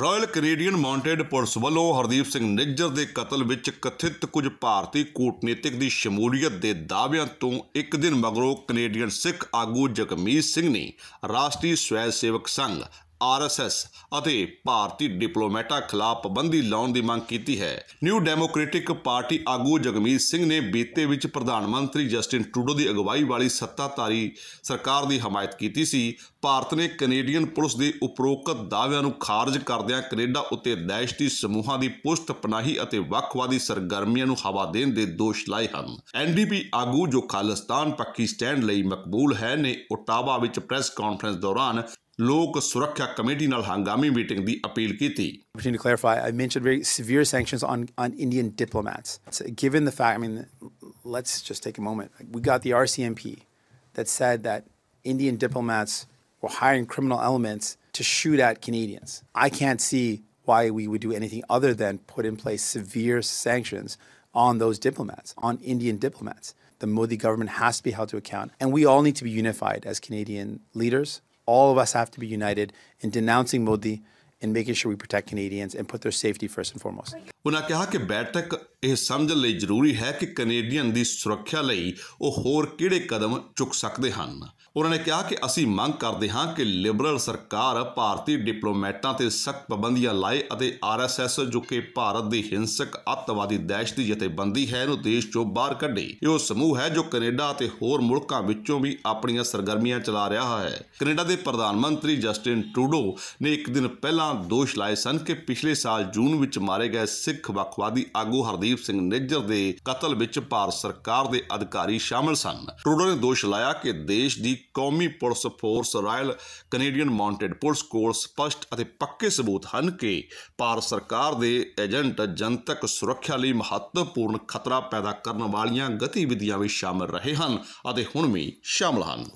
Royal Canadian Mounted police ਵੱਲੋਂ ਹਰਦੀਪ ਸਿੰਘ ਨਿੱਜਰ ਦੇ ਕਤਲ ਵਿੱਚ ਕਥਿਤ ਕੁਝ ਭਾਰਤੀ ਕੂਟਨੀਤਿਕ ਦੀ ਸ਼ਮੂਲੀਅਤ ਦੇ ਦਾਅਵਿਆਂ ਤੋਂ ਇੱਕ ਦਿਨ ਮਗਰੋਂ ਕੈਨੇਡੀਅਨ ਸਿੱਖ ਆਗੂ ਜਗਮੀਤ ਸਿੰਘ ਨੇ ਰਾਸ਼ਟਰੀ ਸਵੈ ਸੇਵਕ ਸੰਘ ਆਰਐਸਐਸ ਅਤੇ ਭਾਰਤੀ ਡਿਪਲੋਮੈਟਾ ਖਿਲਾਫ ਪਾਬੰਦੀ ਲਾਉਣ ਦੀ ਮੰਗ ਕੀਤੀ ਹੈ ਨਿਊ ਡੈਮੋਕ੍ਰੈਟਿਕ ਪਾਰਟੀ ਆਗੂ ਜਗਮੀਤ ਸਿੰਘ ਨੇ ਬੀਤੇ ਵਿੱਚ ਪ੍ਰਧਾਨ ਮੰਤਰੀ ਜਸਟਿਨ ਟਰੂਡੋ ਦੀ ਅਗਵਾਈ ਵਾਲੀ ਸੱਤਾਧਾਰੀ ਸਰਕਾਰ ਦੀ ਹਮਾਇਤ ਕੀਤੀ ਸੀ ਭਾਰਤ ਨੇ ਕੈਨੇਡੀਅਨ ਪੁਲਿਸ ਦੇ ਉਪਰੋਕਤ ਦਾਅਵਿਆਂ ਨੂੰ ਖਾਰਜ ਕਰਦਿਆਂ ਕੈਨੇਡਾ ਉੱਤੇ ਦਹਿਸ਼ਤੀ ਸਮੂਹਾਂ ਦੀ ਪੁਸ਼ਤ ਪਨਾਹੀ ਅਤੇ ਵੱਖਵਾਦੀ ਸਰਗਰਮੀਆਂ ਨੂੰ ਹਵਾ ਦੇਣ ਦੇ ਦੋਸ਼ ਲਾਏ ਹਨ ਐਨਡੀਪੀ ਆਗੂ ਜੋ ਖਾਲਿਸਤਾਨ ਪੱਕੀ ਸਟੈਂਡ ਲਈ ਮਕਬੂਲ ਹੈ ਨੇ ਓਟਾਵਾ ਵਿੱਚ ਪ੍ਰੈਸ ਕਾਨਫਰੰਸ ਦੌਰਾਨ ਲੋਕ ਸੁਰੱਖਿਆ To clarify, I mentioned very severe sanctions on, on Indian diplomats. given the fact, I mean, let's just take a moment. We got the RCMP that said that Indian diplomats were hiring criminal elements to shoot at Canadians. I can't see why we would do anything other than put in place severe sanctions on those diplomats, on Indian diplomats. The Modi government has to be held to account, and we all need to be unified as Canadian leaders, all of us have to be united in denouncing Modi and making sure we protect Canadians and put their safety first and foremost. ਉਹਨਾਂ ਕਿਹਾ ਕਿ ਬੈਠਕ ਇਹ ਸਮਝਣ ਲਈ ਜ਼ਰੂਰੀ ਹੈ ਕਿ ਕੈਨੇਡੀਅਨ ਦੀ ਸੁਰੱਖਿਆ ਲਈ ਉਹ ਹੋਰ ਕਿਹੜੇ ਕਦਮ ਚੁੱਕ ਸਕਦੇ ਹਨ ਉਹਨਾਂ ਨੇ ਕਿਹਾ ਕਿ ਅਸੀਂ ਮੰਗ ਕਰਦੇ ਹਾਂ ਕਿ ਲਿਬਰਲ ਸਰਕਾਰ ਭਾਰਤੀ ਡਿਪਲੋਮੈਟਾਂ ਤੇ ਸਖਤ ਪਾਬੰਦੀਆਂ ਲਾਏ ਅਤੇ ਆਰਐਸਐਸ ਜੋ ਕਿ ਭਾਰਤ ਦੀ ਹਿੰਸਕ ਅੱਤਵਾਦੀ ਦਹਿਸ਼ਤ ਦੀ ਜਥੇਬੰਦੀ ਹੈ ਨੂੰ ਦੇਸ਼ ਚੋਂ ਬਾਹਰ ਕੱਢੇ ਇਹ ਉਹ ਸਮੂਹ ਹੈ ਜੋ ਕੈਨੇਡਾ ਅਤੇ ਹੋਰ ਮੁਲਕਾਂ ਵਿੱਚੋਂ ਵੀ ਆਪਣੀਆਂ ਸਰਗਰਮੀਆਂ ਚਲਾ ਰਿਹਾ ਹੈ ਕੈਨੇਡਾ ਦੇ ਪ੍ਰਧਾਨ ਮੰਤਰੀ ਜਸਟਿਨ ਟਰੂਡੋ ਨੇ ਇੱਕ ਦਿਨ ਪਹਿਲਾਂ ਦੋਸ਼ ਲਾਏ ਸਨ ਕਿ ਪਿਛਲੇ ਸਾਲ ਜੂਨ ਵਿੱਚ ਮਾਰੇ ਗਏ ਸਿੱਖ ਵਕਵਾਦੀ ਆਗੂ ਹਰਦੀਪ ਸਿੰਘ ਨਿੱਜਰ ਦੇ ਕਤਲ ਵਿੱਚ ਭਾਰਤ ਸਰਕਾਰ ਦੇ ਅਧਿਕਾਰੀ ਸ਼ਾਮਲ ਸਨ ਟਰੂਡੋ ਨੇ ਦੋਸ਼ ਲਾਇਆ ਕਿ ਦੇਸ਼ ਦੀ ਕੌਮੀ police force Royal Canadian Mounted Police ਕੋਲ ਸਪਸ਼ਟ ਅਤੇ ਪੱਕੇ ਸਬੂਤ ਹਨ ਕਿ ਪਾਰ ਸਰਕਾਰ ਦੇ ਏਜੰਟ ਜਨਤਕ ਸੁਰੱਖਿਆ ਲਈ ਮਹੱਤਵਪੂਰਨ ਖਤਰਾ ਪੈਦਾ ਕਰਨ ਵਾਲੀਆਂ ਗਤੀਵਿਧੀਆਂ ਵਿੱਚ ਸ਼ਾਮਲ ਰਹੇ ਹਨ ਅਤੇ ਹੁਣ ਵੀ ਸ਼ਾਮਲ ਹਨ